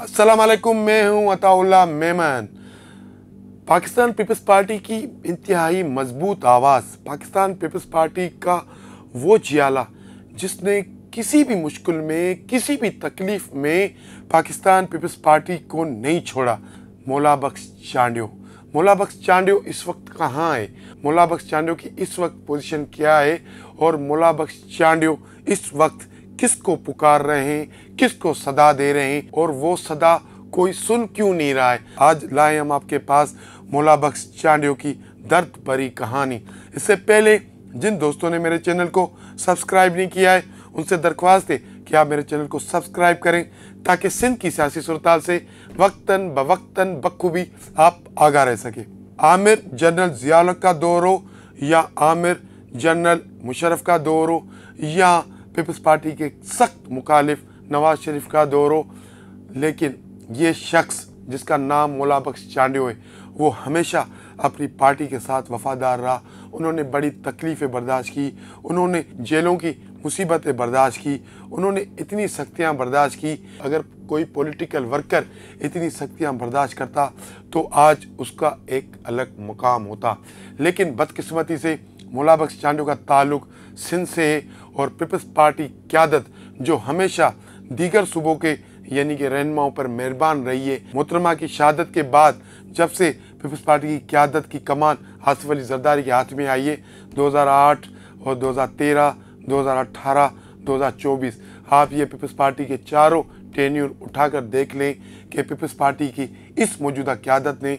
असलकुम मैं हूं अताउल्ला मेमन पाकिस्तान पीपल्स पार्टी की इंतहाई मजबूत आवाज़ पाकिस्तान पीपल्स पार्टी का वो जियाला जिसने किसी भी मुश्किल में किसी भी तकलीफ़ में पाकिस्तान पीपल्स पार्टी को नहीं छोड़ा मौला बख्श चांडियो मौला बख्श चांडियो इस वक्त कहाँ है मौला बख्श चांडियो की इस वक्त पोजीशन क्या है और मौला बख्श चांडियो इस वक्त किसको पुकार रहे हैं किसको सदा दे रहे हैं और वो सदा कोई सुन क्यों नहीं रहा है आज लाए हम आपके पास मोला बख्श चांडियो की दर्द भरी कहानी इससे पहले जिन दोस्तों ने मेरे चैनल को सब्सक्राइब नहीं किया है उनसे दरख्वास्त है कि आप मेरे चैनल को सब्सक्राइब करें ताकि सिंध की सियासी सुरताल से वक्तन बवक्तन बखूबी आप आगा रह सके आमिर जनरल जियाल का दौर हो या आमिर जनरल मुशरफ का दौर हो या पीपल्स पार्टी के सख्त मुखालिफ नवाज शरीफ का दौरो लेकिन ये शख्स जिसका नाम मौला बख्श चांडियो है वो हमेशा अपनी पार्टी के साथ वफादार रहा उन्होंने बड़ी तकलीफ़ें बर्दाश्त की उन्होंने जेलों की मुसीबतें बर्दाश्त की उन्होंने इतनी सख्तियाँ बर्दाश्त की अगर कोई पॉलिटिकल वर्कर इतनी सख्तियाँ बर्दाश्त करता तो आज उसका एक अलग मुकाम होता लेकिन बदकस्मती से मोला बख्श चांडू का ताल्लुक सिंध से है और पीपल्स पार्टी क्यादत जो हमेशा दीगर सूबों के यानी कि रहनुमाओं पर मेहरबान रही है मोहतरमा की शहादत के बाद जब से पीपल्स पार्टी की क्यादत की कमान आसिफ अली जरदारी के हाथ में आई है 2008 और 2013, 2018, 2024 आप ये पीपल्स पार्टी के चारों टेन्यूर उठाकर देख लें कि पीपल्स पार्टी की इस मौजूदा क्यादत ने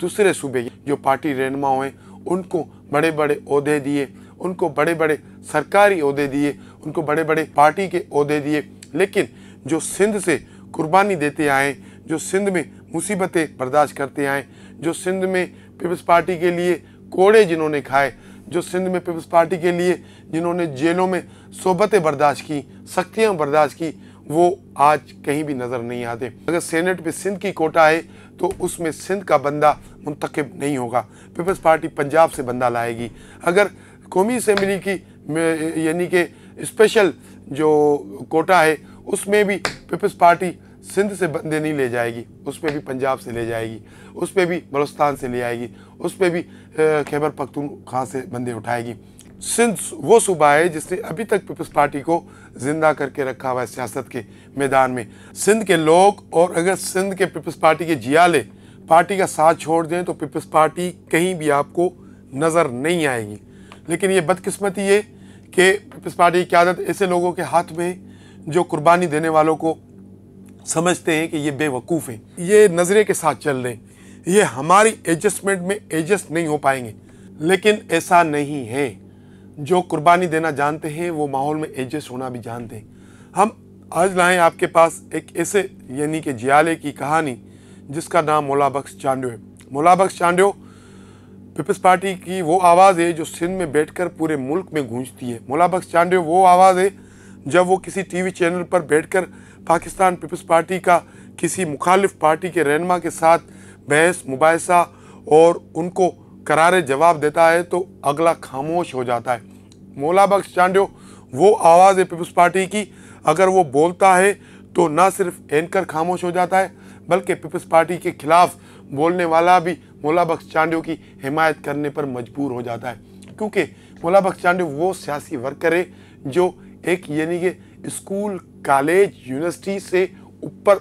दूसरे सूबे जो पार्टी रहनुमाओं हैं उनको बड़े बड़े अहदे दिए उनको बड़े बड़े सरकारी अहदे दिए उनको बड़े बड़े पार्टी के अहदे दिए लेकिन जो सिंध से कुर्बानी देते आए जो सिंध में मुसीबतें बर्दाश्त करते आए जो सिंध में पीपल्स पार्टी के लिए कोड़े जिन्होंने खाए जो सिंध में पीपल्स पार्टी के लिए जिन्होंने जेलों में सोबतें बर्दाश्त की सख्तियाँ बर्दाश्त की वो आज कहीं भी नज़र नहीं आते अगर सेनेट पे सिंध की कोटा है तो उसमें सिंध का बंदा मुंतखब नहीं होगा पीपल्स पार्टी पंजाब से बंदा लाएगी अगर कौमी असम्बली की यानी कि स्पेशल जो कोटा है उसमें भी पीपल्स पार्टी सिंध से बंदे नहीं ले जाएगी उस पर भी पंजाब से ले जाएगी उस पर भी बलोस्तान से ले आएगी उस पर भी खैबर खां से बंदे उठाएगी सिंध वो सूबा है जिसने अभी तक पीपल्स पार्टी को जिंदा करके रखा हुआ है सियासत के मैदान में सिंध के लोग और अगर सिंध के पीपल्स पार्टी के जियाले पार्टी का साथ छोड़ दें तो पीपल्स पार्टी कहीं भी आपको नज़र नहीं आएगी लेकिन ये बदकिस्मती है कि पीपल्स पार्टी की आदत ऐसे लोगों के हाथ में है जो कुर्बानी देने वालों को समझते हैं कि ये बेवकूफ़ हैं ये नज़रे के साथ चल रहे हैं ये हमारी एडजस्टमेंट में एडजस्ट नहीं हो पाएंगे लेकिन ऐसा नहीं है जो कुर्बानी देना जानते हैं वो माहौल में एडजस्ट होना भी जानते हैं हम आज लाएं आपके पास एक ऐसे यानी कि जियाले की कहानी जिसका नाम मोला बख्श है मोला बख्श पीपल्स पार्टी की वो आवाज़ है जो सिंध में बैठकर पूरे मुल्क में गूंजती है मौला बख्श चांडे वो आवाज़ है जब वो किसी टीवी चैनल पर बैठकर पाकिस्तान पीपल्स पार्टी का किसी मुखालिफ पार्टी के रहनमा के साथ बहस मुबासा और उनको करार जवाब देता है तो अगला खामोश हो जाता है मौला बख्श चांडे वो आवाज़ है पीपल्स पार्टी की अगर वो बोलता है तो ना सिर्फ एंकर खामोश हो जाता है बल्कि पीपल्स पार्टी के खिलाफ बोलने वाला भी मौला बख्श चांडियो की हिमायत करने पर मजबूर हो जाता है क्योंकि मोला बख्श चांडियो वो सियासी वर्कर है जो एक यानी कि स्कूल कॉलेज यूनिवर्सिटी से ऊपर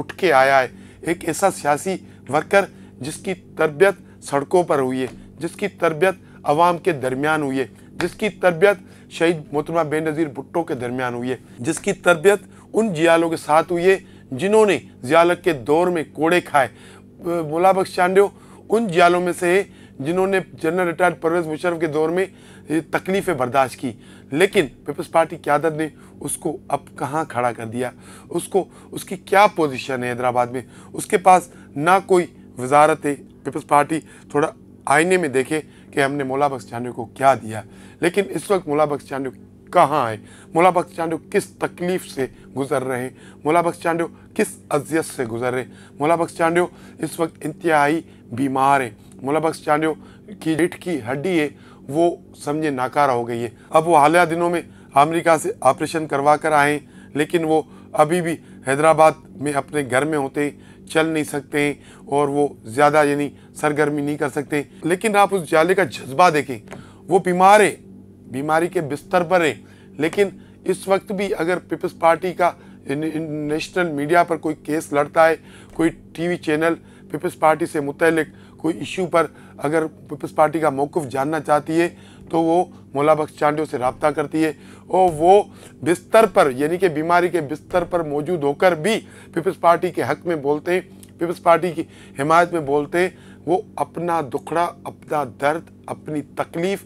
उठ के आया है एक ऐसा सियासी वर्कर जिसकी तरबियत सड़कों पर हुई है जिसकी तरबियत अवाम के दरमियान हुई है जिसकी तरबियत शहीद मोहतरमा बेनज़ीर भुट्टो के दरमियान हुई है जिसकी तरबियत उन जियालों के साथ हुई है जिन्होंने जियालत के दौर में कोड़े खाए बख्श चांडियो उन जियालों में से है जिन्होंने जनरल रिटायर्ड परवेज मुशरफ के दौर में तकलीफ़ें बर्दाश्त की लेकिन पीपल्स पार्टी क्यादत ने उसको अब कहाँ खड़ा कर दिया उसको उसकी क्या पोजीशन है हैदराबाद में उसके पास ना कोई वजारत है पीपल्स पार्टी थोड़ा आईने में देखे कि हमने मोला बख्श चांडू को क्या दिया लेकिन इस वक्त मोला बख्श चांडू कहाँ आए मोला बख्श चांडू किस तकलीफ़ से गुजर रहे हैं मोला बख्श चांडो किस अजियत से गुजर रहे हैं मोला बख्श चांडो इस वक्त इंतहाई बीमार है मुला बख्श चांडियो की रिठ की हड्डी है वो समझे नाकारा हो गई है अब वो हालिया दिनों में अमेरिका से ऑपरेशन करवा कर आए लेकिन वो अभी भी हैदराबाद में अपने घर में होते चल नहीं सकते हैं और वो ज़्यादा यानी सरगर्मी नहीं कर सकते लेकिन आप उस जाले का जज्बा देखें वो बीमार है बीमारी के बिस्तर पर है लेकिन इस वक्त भी अगर पीपल्स पार्टी का नेशनल मीडिया पर कोई केस लड़ता है कोई टीवी चैनल पीपल्स पार्टी से मुतलिक कोई इशू पर अगर पीपल्स पार्टी का मौक़ जानना चाहती है तो वो मौला बख्श चांडो से रबता करती है और वो बिस्तर पर यानी कि बीमारी के बिस्तर पर मौजूद होकर भी पीपल्स पार्टी के हक में बोलते हैं पीपल्स पार्टी की हिमायत में बोलते हैं वो अपना दुखड़ा अपना दर्द अपनी तकलीफ़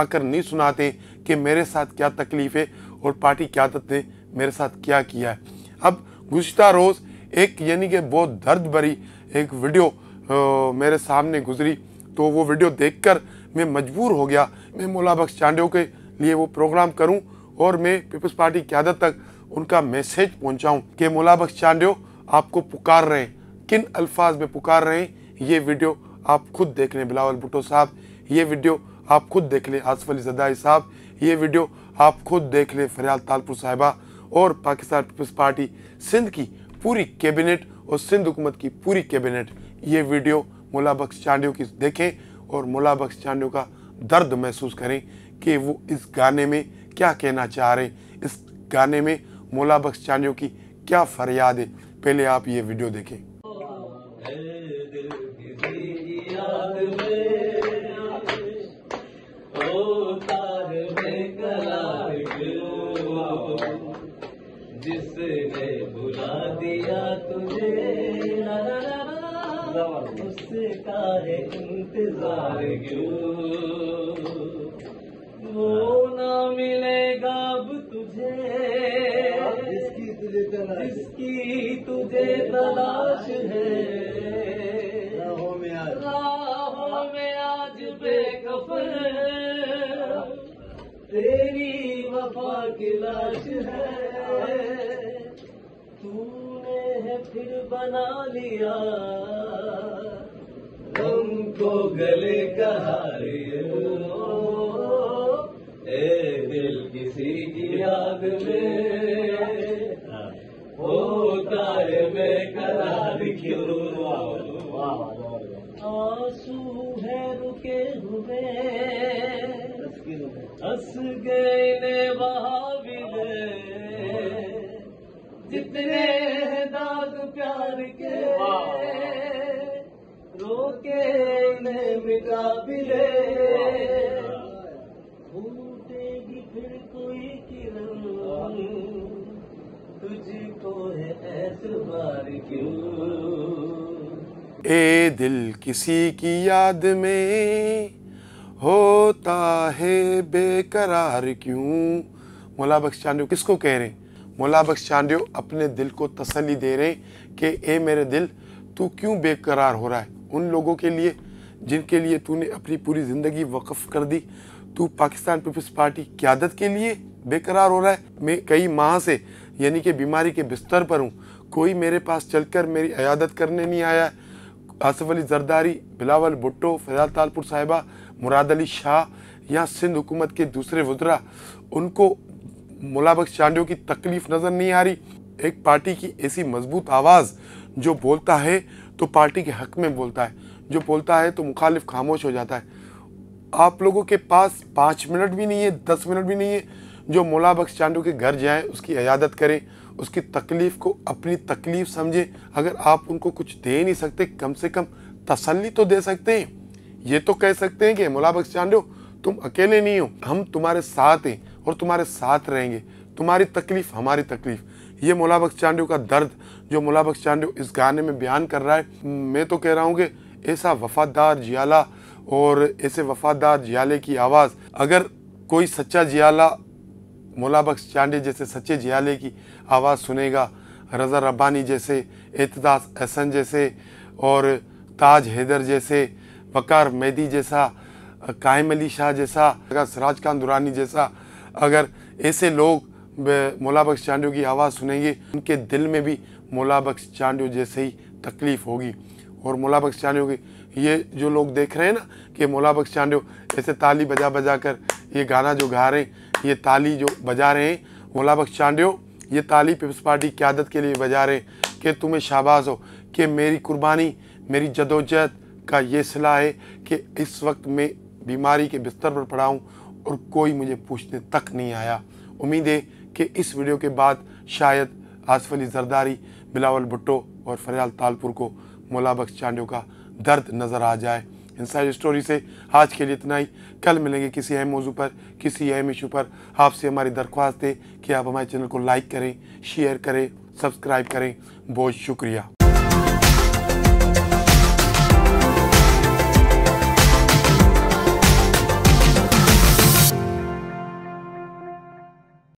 आकर नहीं सुनाते कि मेरे साथ क्या तकलीफ़ है और पार्टी क्यादत ने मेरे साथ क्या किया है अब गुज्त रोज़ एक यानी कि बहुत दर्द भरी एक वीडियो आ, मेरे सामने गुजरी तो वो वीडियो देखकर मैं मजबूर हो गया मैं मोला बख्श चांडियो के लिए वो प्रोग्राम करूं और मैं पीपल्स पार्टी क्यादत तक उनका मैसेज पहुंचाऊं कि मोला बख्श चांडियो आपको पुकार रहे हैं किन अल्फाज में पुकार रहे हैं ये वीडियो आप खुद देख लें बिलावल भुट्टो साहब ये वीडियो आप खुद देख लें आसफ अली जदाई साहब ये वीडियो आप खुद देख लें फरियाल तालपुर साहिबा और पाकिस्तान पीपल्स पार्टी सिंध की पूरी कैबिनेट और सिंध हुकूमत की पूरी कैबिनेट ये वीडियो मुला बख्श की देखें और मुला बख्श का दर्द महसूस करें कि वो इस गाने में क्या कहना चाह रहे हैं इस गाने में मुला बख्श की क्या फरियाद है पहले आप ये वीडियो देखें उसने बुला दिया तुझे ला ला ला उसका है इंतजार क्यों वो ना मिलेगा अब तुझे जिसकी तुझे जिसकी तुझे तलाश है आज राहों तेरी वफा की लाश है तूने है फिर बना लिया हमको गले का ए दिल किसी की याद में ओ है में करार क्यों आंसू है रुके हुए हंस गए जितने दाग प्यार के रोके मिटा बिले फूटेगी फिर कोई किरण तुझको है ऐतबार क्यों ए दिल किसी की याद में होता है बेकरार क्यों मौला बख्श चांदू किसको कह रहे हैं मौला बख्श चांडियो अपने दिल को तसली दे रहे कि ए मेरे दिल तू क्यों बेकरार हो रहा है उन लोगों के लिए जिनके लिए तूने अपनी पूरी ज़िंदगी वक़ कर दी तू पाकिस्तान पीपल्स पार्टी क्यादत के लिए बेकरार हो रहा है मैं कई माह से यानी कि बीमारी के बिस्तर पर हूँ कोई मेरे पास चलकर मेरी अयादत करने नहीं आया आसफ़ अली जरदारी बिलावल भुट्टो फैजा तालपुर साहिबा मुराद अली शाह या सिंध हुकूमत के दूसरे वज्रा उनको मुलाबक्स चांडियों की तकलीफ नजर नहीं आ रही एक पार्टी की ऐसी मजबूत आवाज़ जो बोलता है तो पार्टी के हक में बोलता है जो बोलता है तो मुखालिफ खामोश हो जाता है आप लोगों के पास पाँच मिनट भी नहीं है दस मिनट भी नहीं है जो मोला बख्श चांडू के घर जाएं उसकी इजादत करें उसकी तकलीफ़ को अपनी तकलीफ़ समझें अगर आप उनको कुछ दे नहीं सकते कम से कम तसल्ली तो दे सकते हैं ये तो कह सकते हैं कि मोला बख्श चांडो तुम अकेले नहीं हो हम तुम्हारे साथ हैं और तुम्हारे साथ रहेंगे तुम्हारी तकलीफ़ हमारी तकलीफ़ ये मोलाबक्स बख्श चांडियो का दर्द जो मोला बख्श चांडियो इस गाने में बयान कर रहा है मैं तो कह रहा हूँ कि ऐसा वफादार जियाला और ऐसे वफादार जियाले की आवाज़ अगर कोई सच्चा जियाला मोला चांडे जैसे सच्चे जियाले की आवाज़ सुनेगा रज़ा रब्बानी जैसे एतदास एहसन जैसे और ताज हैदर जैसे वकार मेदी जैसा कायम अली शाह जैसा सराज खान दुरानी जैसा अगर ऐसे लोग मौला बख्श चांडियो की आवाज़ सुनेंगे उनके दिल में भी मौला बख्श चांडियो जैसे ही तकलीफ़ होगी और मौला बख्श चांडियो की ये जो लोग देख रहे हैं ना कि मौला बख्श चांडियो ऐसे ताली बजा बजा कर ये गाना जो गा रहे हैं ये ताली जो बजा रहे हैं मौला बख्श चांडियो ये ताली पीपल्स पार्टी की आदत के लिए बजा रहे हैं कि तुम्हें शाबाश हो कि मेरी कुर्बानी मेरी जदोजहद का ये सिला है कि इस वक्त मैं बीमारी के बिस्तर पर पड़ा हूँ और कोई मुझे पूछने तक नहीं आया उम्मीद है कि इस वीडियो के बाद शायद आसफ अली जरदारी बिलावल भुट्टो और फरियाल तालपुर को मोला बख्श चांडियों का दर्द नज़र आ जाए इन इंसाइड स्टोरी से आज के लिए इतना ही कल मिलेंगे किसी अहम मौजू पर किसी अहम इशू पर आपसे हमारी दरख्वास्त है कि आप हमारे चैनल को लाइक करें शेयर करें सब्सक्राइब करें बहुत शुक्रिया